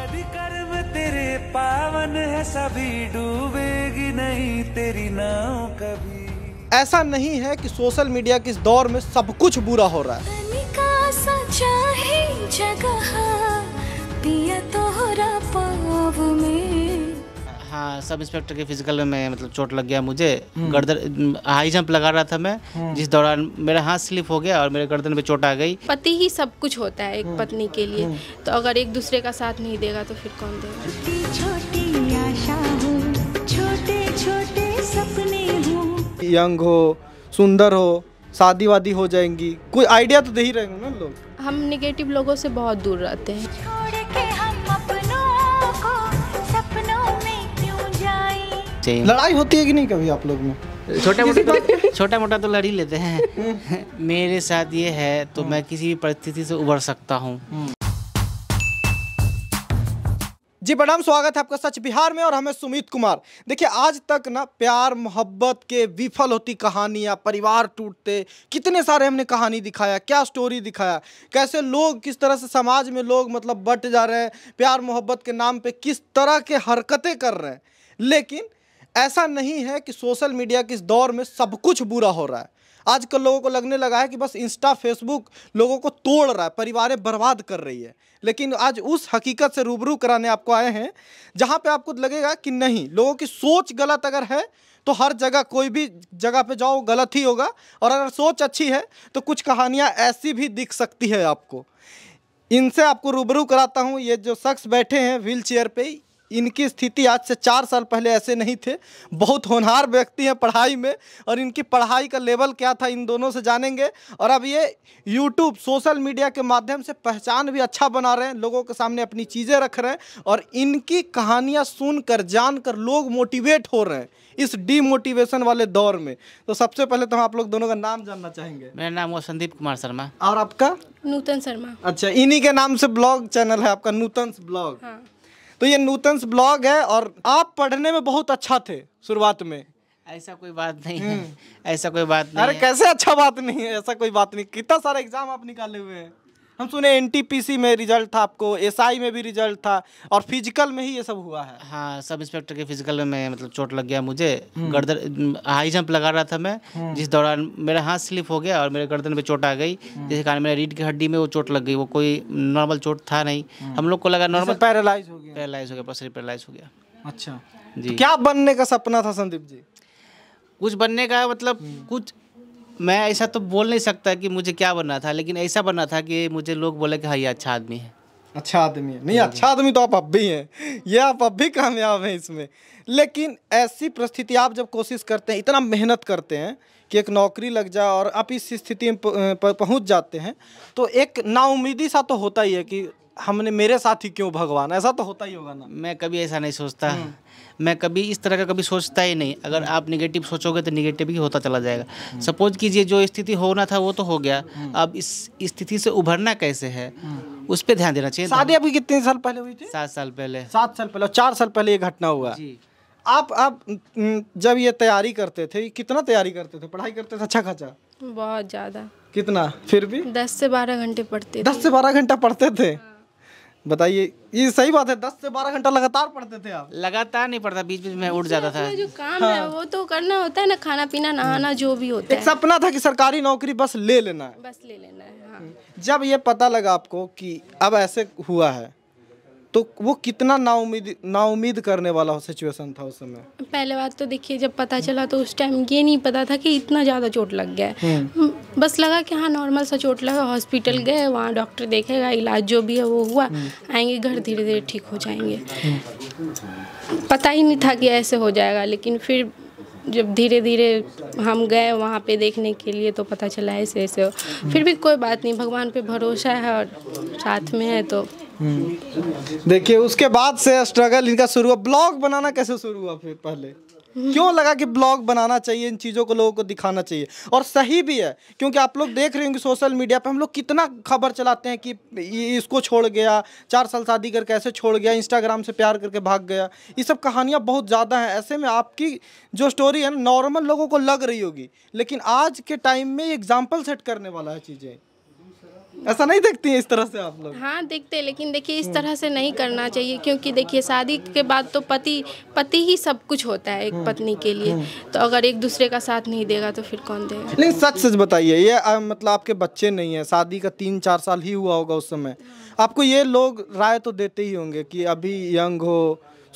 यदि कर्म तेरे पावन है सभी डूबेगी नहीं तेरी नाव कभी ऐसा नहीं है कि सोशल मीडिया के इस दौर में सब कुछ बुरा हो रहा है जगह पिया तोहरा पाव में हाँ सब इंस्पेक्टर के फिजिकल में मतलब चोट लग गया मुझे हम्म। गर्दन हाई जंप लगा रहा था मैं हम्म। जिस दौरान मेरा हाथ स्लिप हो गया और मेरे गर्दन पे चोट आ गई पति ही सब कुछ होता है एक हम्म। पत्नी के लिए तो अगर एक दूसरे का साथ नहीं देगा तो फिर कौन देगा यंग हो सुंदर हो शादी वादी हो जाएंगी कोई आइडिया तो दे ही रहेंगे ना लोग हम निगेटिव लोगों से बहुत दूर रहते हैं लड़ाई होती है कि नहीं कभी आप लोग में छोटा मोटा तो- छोटा मोटा तो लड़ ही लेते हैं मेरे साथ ये है तो हम्म। मैं किसी भी परिस्थिति से उबर सकता हूँ हम्म। जी मैडम स्वागत है आपका सच बिहार में और हमें सुमित कुमार देखिए आज तक ना प्यार मोहब्बत के विफल होती कहानियाँ परिवार टूटते कितने सारे हमने कहानी दिखाया क्या स्टोरी दिखाया कैसे लोग किस तरह से समाज में लोग मतलब बट जा रहे हैं प्यार मोहब्बत के नाम पे किस तरह के हरकतें कर रहे हैं लेकिन ऐसा नहीं है कि सोशल मीडिया के इस दौर में सब कुछ बुरा हो रहा है आजकल लोगों को लगने लगा है कि बस इंस्टा फेसबुक लोगों को तोड़ रहा है परिवारें बर्बाद कर रही है लेकिन आज उस हकीकत से रूबरू कराने आपको आए हैं जहाँ पे आपको लगेगा कि नहीं लोगों की सोच गलत अगर है तो हर जगह कोई भी जगह पे जाओ गलत ही होगा और अगर सोच अच्छी है तो कुछ कहानियाँ ऐसी भी दिख सकती है आपको इनसे आपको रूबरू कराता हूँ ये जो शख्स बैठे हैं व्हील चेयर पर इनकी स्थिति आज से चार साल पहले ऐसे नहीं थे बहुत होनहार व्यक्ति हैं पढ़ाई में और इनकी पढ़ाई का लेवल क्या था इन दोनों से जानेंगे और अब ये यूट्यूब सोशल मीडिया के माध्यम से पहचान भी अच्छा बना रहे हैं लोगों के सामने अपनी चीज़ें रख रहे हैं और इनकी कहानियाँ सुन कर जान कर लोग मोटिवेट हो रहे हैं इस डीमोटिवेशन वाले दौर में तो सबसे पहले तो हम आप लोग दोनों का नाम जानना चाहेंगे मेरा नाम हुआ संदीप कुमार शर्मा और आपका नूतन शर्मा अच्छा इन्हीं के नाम से ब्लॉग चैनल है आपका नूतन ब्लॉग हाँ। तो ये नूतन ब्लॉग है और आप पढ़ने में बहुत अच्छा थे शुरुआत में ऐसा कोई बात नहीं है हम्म। ऐसा कोई बात नहीं अरे कैसे अच्छा बात नहीं है ऐसा कोई बात नहीं कितना सारा एग्जाम आप निकाले हुए हैं हम सुने एनटीपीसी में रिजल्ट था आपको एसआई में भी रिजल्ट था और फिजिकल में ही ये सब हुआ है हाँ सब इंस्पेक्टर के फिजिकल में मतलब चोट लग गया मुझे हम्म। गर्दन हाई जंप लगा रहा था मैं हम्म। जिस दौरान मेरा हाथ स्लिप हो गया और मेरे गर्दन में चोट आ गई हम्म। जिसके कारण मेरे रीढ़ की हड्डी में वो चोट लग गई वो कोई नॉर्मल चोट था नहीं हम लोग को लगा नॉर्मल पैरालाइज हो गया पैरालाइज हो गया पसरी पैरालाइज हो गया अच्छा जी तो क्या बनने का सपना था संदीप जी कुछ बनने का मतलब कुछ मैं ऐसा तो बोल नहीं सकता कि मुझे क्या बनना था लेकिन ऐसा बनना था कि मुझे लोग बोले कि हाँ ये अच्छा आदमी है अच्छा आदमी है नहीं अच्छा आदमी तो आप अब भी हैं ये आप अब भी कामयाब हैं इसमें लेकिन ऐसी परिस्थिति आप जब कोशिश करते हैं इतना मेहनत करते हैं कि एक नौकरी लग जाए और आप इस स्थिति में पहुंच जाते हैं तो एक नाउमीदी सा तो होता ही है कि हमने मेरे साथ ही क्यों भगवान ऐसा तो होता ही होगा ना मैं कभी ऐसा नहीं सोचता हम्म। मैं कभी इस तरह का कभी सोचता ही नहीं अगर आप निगेटिव सोचोगे तो निगेटिव ही होता चला जाएगा सपोज हम्म। कीजिए जो स्थिति होना था वो तो हो गया हम्म। अब इस स्थिति से उभरना कैसे है उस पर ध्यान देना चाहिए शादी अभी कितने साल पहले हुई थी सात साल पहले सात साल पहले चार साल पहले ये घटना हुआ आप आप जब ये तैयारी करते थे कितना तैयारी करते थे पढ़ाई करते थे अच्छा खाचा बहुत ज़्यादा कितना फिर भी दस से बारह घंटे पढ़ते दस से बारह घंटा पढ़ते थे बताइए ये सही बात है दस से बारह घंटा लगातार पढ़ते थे आप लगातार नहीं पढ़ता बीच बीच में उठ जाता था जो काम हाँ। है वो तो करना होता है ना खाना पीना नहाना हम्म। जो भी होता एक है सपना था कि सरकारी नौकरी बस ले लेना है बस ले लेना है हाँ। जब ये पता लगा आपको कि अब ऐसे हुआ है तो वो कितना नाउमीद नाउमीद करने वाला सिचुएशन था उस समय पहले बात तो देखिए जब पता चला तो उस टाइम ये नहीं पता था कि इतना ज़्यादा चोट लग गया हम्म। बस लगा कि हाँ नॉर्मल सा चोट लगा हॉस्पिटल हम्म। गए वहाँ डॉक्टर देखेगा इलाज जो भी है वो हुआ हम्म। आएंगे घर धीरे धीरे ठीक हो जाएंगे पता ही नहीं था कि ऐसे हो जाएगा लेकिन फिर जब धीरे धीरे हम गए वहाँ पे देखने के लिए तो पता चला ऐसे ऐसे हो फिर भी कोई बात नहीं भगवान पे भरोसा है और साथ में है तो हम्म। देखिए उसके बाद से स्ट्रगल इनका शुरू हुआ ब्लॉग बनाना कैसे शुरू हुआ फिर पहले क्यों लगा कि ब्लॉग बनाना चाहिए इन चीज़ों को लोगों को दिखाना चाहिए और सही भी है क्योंकि आप लोग देख रहे होंगे सोशल मीडिया पे हम लोग कितना खबर चलाते हैं कि इसको छोड़ गया चार साल शादी करके ऐसे छोड़ गया इंस्टाग्राम से प्यार करके भाग गया ये सब कहानियाँ बहुत ज़्यादा हैं ऐसे में आपकी जो स्टोरी है नॉर्मल लोगों को लग रही होगी लेकिन आज के टाइम में एग्जाम्पल सेट करने वाला है चीज़ें ऐसा नहीं देखती हैं इस तरह से आप लोग हाँ देखते हैं लेकिन देखिए इस तरह से नहीं करना चाहिए क्योंकि देखिए शादी के बाद तो पति पति ही सब कुछ होता है एक हम्म, पत्नी के लिए हम्म। तो अगर एक दूसरे का साथ नहीं देगा तो फिर कौन देगा नहीं सच सच बताइए ये आ, मतलब आपके बच्चे नहीं है शादी का तीन चार साल ही हुआ होगा उस समय आपको ये लोग राय तो देते ही होंगे कि अभी यंग हो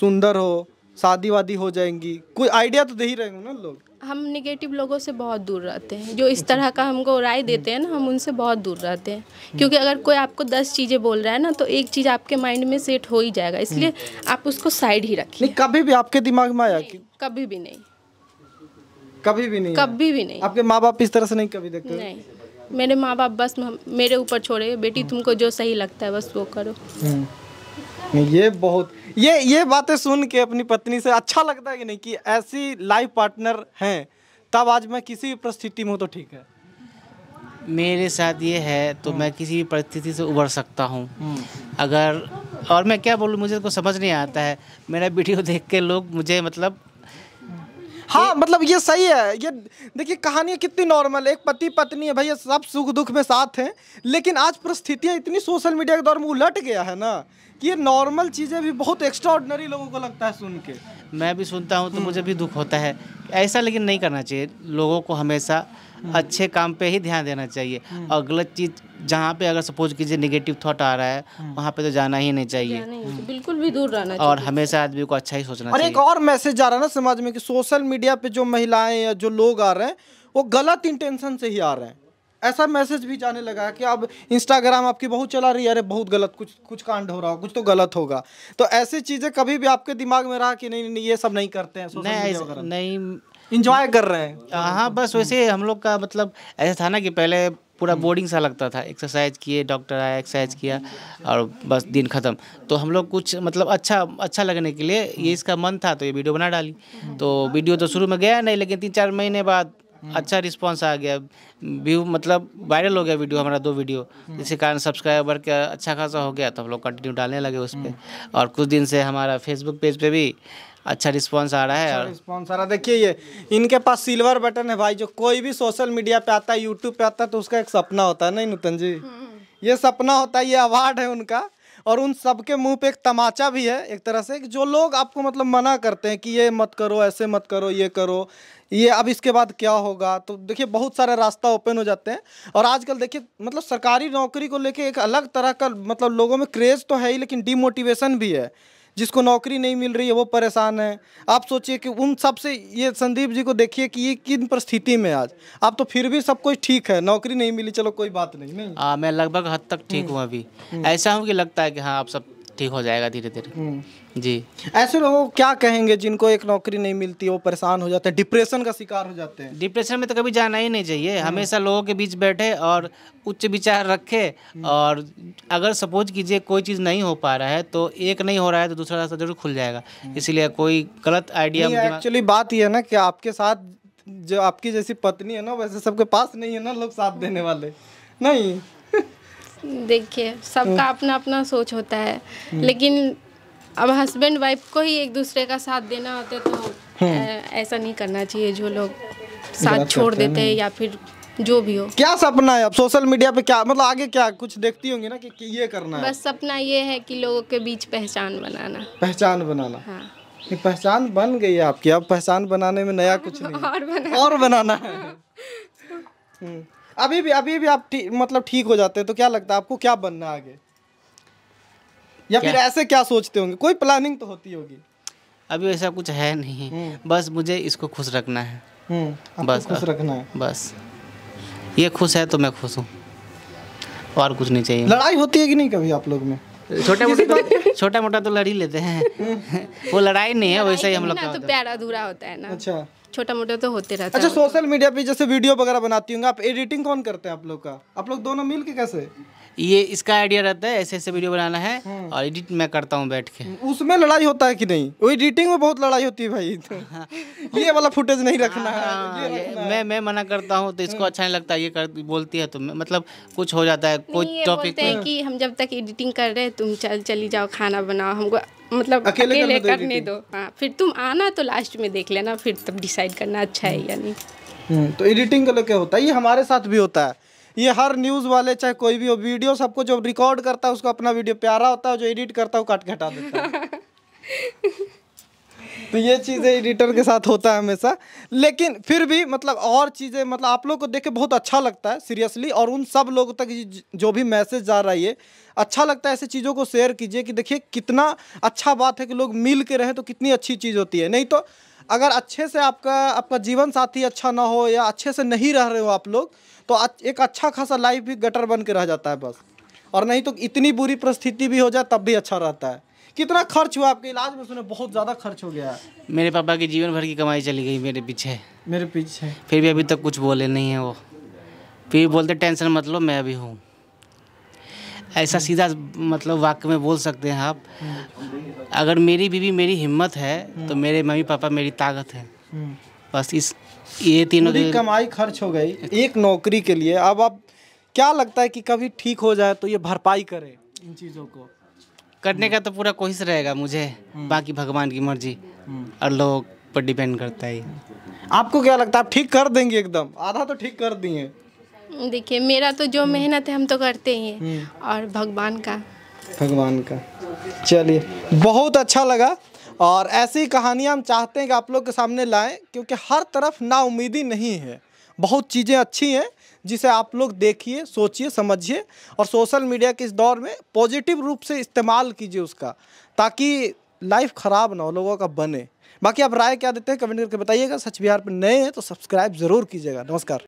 सुंदर हो शादी वादी हो जाएंगी कोई आइडिया तो दे ही रहेंगे ना लोग हम निगेटिव लोगों से बहुत दूर रहते हैं जो इस तरह का हमको राय देते हैं ना हम उनसे बहुत दूर रहते हैं क्योंकि अगर कोई आपको दस चीज़ें बोल रहा है ना तो एक चीज़ आपके माइंड में सेट हो ही जाएगा इसलिए आप उसको साइड ही रखिए कभी भी आपके दिमाग में आया कि कभी भी नहीं कभी भी नहीं कभी भी नहीं आपके माँ बाप इस तरह से नहीं कभी देखते नहीं मेरे माँ बाप बस मेरे ऊपर छोड़े बेटी तुमको जो सही लगता है बस वो करो हम्म। ये बहुत ये ये बातें सुन के अपनी पत्नी से अच्छा लगता है कि नहीं कि ऐसी लाइफ पार्टनर हैं तब आज मैं किसी भी परिस्थिति में हूँ तो ठीक है मेरे साथ ये है तो हम्म। मैं किसी भी परिस्थिति से उबर सकता हूँ हम्म। अगर और मैं क्या बोलूँ मुझे को तो समझ नहीं आता है मेरा वीडियो देख के लोग मुझे मतलब हाँ मतलब ये सही है ये देखिए कहानियाँ कितनी नॉर्मल है एक पति पत्नी है भैया सब सुख दुख में साथ हैं लेकिन आज परिस्थितियाँ इतनी सोशल मीडिया के दौर में उलट गया है ना कि ये नॉर्मल चीज़ें भी बहुत एक्स्ट्रा ऑर्डनरी लोगों को लगता है सुन के मैं भी सुनता हूँ तो मुझे भी दुख होता है ऐसा लेकिन नहीं करना चाहिए लोगों को हमेशा हम्म। अच्छे काम पे ही ध्यान देना चाहिए और हम्म। गलत चीज़ जहाँ पे अगर सपोज कीजिए नेगेटिव थॉट आ रहा है हम्म। वहाँ पे तो जाना ही नहीं चाहिए बिल्कुल भी दूर रहना और हमेशा आदमी को अच्छा ही सोचना और एक और मैसेज आ रहा है ना समाज में कि सोशल मीडिया पे जो महिलाएं या जो लोग आ रहे हैं वो गलत इंटेंशन से ही आ रहे हैं ऐसा मैसेज भी जाने लगा कि अब इंस्टाग्राम आपकी बहुत चला रही है अरे बहुत गलत कुछ कुछ कांड हो रहा हो कुछ तो गलत होगा तो ऐसी चीज़ें कभी भी आपके दिमाग में रहा कि नहीं नहीं ये सब नहीं करते हैं नहीं नहीं इंजॉय कर रहे हैं हाँ, हाँ बस हम्म। वैसे हम लोग का मतलब ऐसा था ना कि पहले पूरा बोर्डिंग हम्म। सा लगता था एक्सरसाइज किए डॉक्टर आया एक्सरसाइज किया और बस दिन ख़त्म तो हम लोग कुछ मतलब अच्छा अच्छा लगने के लिए ये हम्म। इसका मन था तो ये वीडियो बना डाली तो वीडियो तो शुरू में गया नहीं लेकिन तीन चार महीने बाद हम्म। अच्छा रिस्पॉन्स आ गया व्यू मतलब वायरल हो गया वीडियो हमारा दो वीडियो हम्म। इसी कारण सब्सक्राइबर का अच्छा खासा हो गया तो हम लोग कंटिन्यू डालने लगे उस पर हम्म। और कुछ दिन से हमारा फेसबुक पेज पे भी अच्छा रिस्पांस आ रहा है अच्छा रिस्पांस आ रहा है देखिए ये इनके पास सिल्वर बटन है भाई जो कोई भी सोशल मीडिया पे आता है यूट्यूब पे आता है तो उसका एक सपना होता है नहीं नूतन जी ये सपना होता है ये अवार्ड है उनका और उन सबके मुंह पे एक तमाचा भी है एक तरह से जो लोग आपको मतलब मना करते हैं कि ये मत करो ऐसे मत करो ये करो ये अब इसके बाद क्या होगा तो देखिए बहुत सारे रास्ता ओपन हो जाते हैं और आजकल देखिए मतलब सरकारी नौकरी को लेके एक अलग तरह का मतलब लोगों में क्रेज़ तो है ही लेकिन डीमोटिवेशन भी है जिसको नौकरी नहीं मिल रही है वो परेशान है आप सोचिए कि उन सब से ये संदीप जी को देखिए कि ये किन परिस्थिति में आज आप तो फिर भी सब कुछ ठीक है नौकरी नहीं मिली चलो कोई बात नहीं हाँ मैं लगभग हद तक ठीक हूँ अभी हम्म। ऐसा हूँ कि लगता है कि हाँ आप सब ठीक हो जाएगा धीरे धीरे हम्म। जी ऐसे लोग क्या कहेंगे जिनको एक नौकरी नहीं मिलती वो परेशान हो जाते हैं डिप्रेशन का शिकार हो जाते हैं डिप्रेशन में तो कभी जाना ही नहीं चाहिए हम्म। हमेशा लोगों के बीच बैठे और उच्च विचार रखे हम्म। और अगर सपोज कीजिए कोई चीज़ नहीं हो पा रहा है तो एक नहीं हो रहा है तो दूसरा रास्ता जरूर खुल जाएगा इसीलिए कोई गलत आइडिया एक्चुअली बात यह है ना कि आपके साथ जो आपकी जैसी पत्नी है ना वैसे सबके पास नहीं है ना लोग साथ देने वाले नहीं देखिए सबका हम्म। अपना अपना सोच होता है हम्म। लेकिन अब हस्बैंड वाइफ को ही एक दूसरे का साथ देना होता है तो हम्म। ऐसा नहीं करना चाहिए जो लोग साथ छोड़ देते हैं या फिर जो भी हो क्या सपना है अब सोशल मीडिया पे क्या मतलब आगे क्या कुछ देखती होंगी ना कि, कि ये करना है बस सपना ये है कि लोगों के बीच पहचान बनाना पहचान बनाना हाँ पहचान बन गई है आपकी अब पहचान बनाने में नया कुछ नहीं और बनाना और बनाना है अभी भी अभी भी आप थी, मतलब ठीक हो जाते हैं तो क्या लगता है आपको क्या बनना है आगे या क्या? फिर ऐसे क्या सोचते होंगे कोई प्लानिंग तो होती होगी अभी ऐसा कुछ है नहीं हम्म। बस मुझे इसको खुश रखना है हम्म, बस खुश रखना है बस ये खुश है तो मैं खुश हूँ और कुछ नहीं चाहिए लड़ाई होती है कि नहीं कभी आप लोग में छोटा मोटा तो छोटा मोटा तो लड़ ही लेते हैं हम्म। वो लड़ाई नहीं है वैसे ही हम लोग का तो प्यार अधूरा होता है ना अच्छा छोटा मोटा तो होते रहता अच्छा सोशल मीडिया पे जैसे वीडियो वगैरह बनाती होंगे आप एडिटिंग कौन करते हैं आप लोग का आप लोग दोनों मिल के कैसे ये इसका आइडिया रहता है ऐसे ऐसे वीडियो बनाना है हाँ। और एडिट मैं करता हूँ बैठ के उसमें लड़ाई होता है कि नहीं वो एडिटिंग में बहुत लड़ाई होती है भाई तो ये वाला फुटेज नहीं रखना है हाँ, मैं मैं मना करता हूँ तो इसको अच्छा नहीं लगता ये कर बोलती है तो मतलब कुछ हो जाता है कोई टॉपिक कि हम जब तक एडिटिंग कर रहे हैं तुम चल चली जाओ खाना बनाओ हमको मतलब अकेले, अकेले करने, तो करने दो हाँ फिर तुम आना तो लास्ट में देख लेना फिर तब डिसाइड करना अच्छा है या नहीं हम्म, तो एडिटिंग का क्या होता है ये हमारे साथ भी होता है ये हर न्यूज़ वाले चाहे कोई भी हो वीडियो सबको जो रिकॉर्ड करता है उसको अपना वीडियो प्यारा होता है जो एडिट करता है वो काट घटा देता है तो ये चीज़ें एडिटर के साथ होता है हमेशा लेकिन फिर भी मतलब और चीज़ें मतलब आप लोग को देख के बहुत अच्छा लगता है सीरियसली और उन सब लोगों तक जो भी मैसेज जा रहा है अच्छा लगता है ऐसे चीज़ों को शेयर कीजिए कि देखिए कितना अच्छा बात है कि लोग मिल के रहें तो कितनी अच्छी चीज़ होती है नहीं तो अगर अच्छे से आपका आपका जीवन साथी अच्छा ना हो या अच्छे से नहीं रह रहे हो आप लोग तो एक अच्छा खासा लाइफ भी गटर बन के रह जाता है बस और नहीं तो इतनी बुरी परिस्थिति भी हो जाए तब भी अच्छा रहता है कितना खर्च हुआ आपके इलाज में सुने बहुत ज़्यादा खर्च हो गया मेरे पापा की जीवन भर की कमाई चली गई मेरे पीछे मेरे पीछे फिर भी अभी तक कुछ बोले नहीं है वो फिर बोलते टेंशन मत लो मैं अभी हूँ ऐसा सीधा मतलब वाक्य में बोल सकते हैं आप अगर मेरी बीवी मेरी हिम्मत है तो मेरे मम्मी पापा मेरी ताकत है बस इस ये तीनों दिन कमाई खर्च हो गई एक नौकरी के लिए अब आप क्या लगता है कि कभी ठीक हो जाए तो ये भरपाई करे इन चीज़ों को करने का तो पूरा कोशिश रहेगा मुझे हम्म। बाकी भगवान की मर्जी हम्म। और लोग पर डिपेंड करता है आपको क्या लगता है आप ठीक कर देंगे एकदम आधा तो ठीक कर दिए देखिए मेरा तो जो हम्म। मेहनत है हम तो करते ही हैं और भगवान का भगवान का चलिए बहुत अच्छा लगा और ऐसी कहानियाँ हम चाहते हैं कि आप लोग के सामने लाएं क्योंकि हर तरफ नाउमीदी नहीं है बहुत चीज़ें अच्छी हैं जिसे आप लोग देखिए सोचिए समझिए और सोशल मीडिया के इस दौर में पॉजिटिव रूप से इस्तेमाल कीजिए उसका ताकि लाइफ ख़राब ना हो लोगों का बने बाकी आप राय क्या देते हैं कमेंट करके बताइएगा सच बिहार पर नए हैं तो सब्सक्राइब ज़रूर कीजिएगा नमस्कार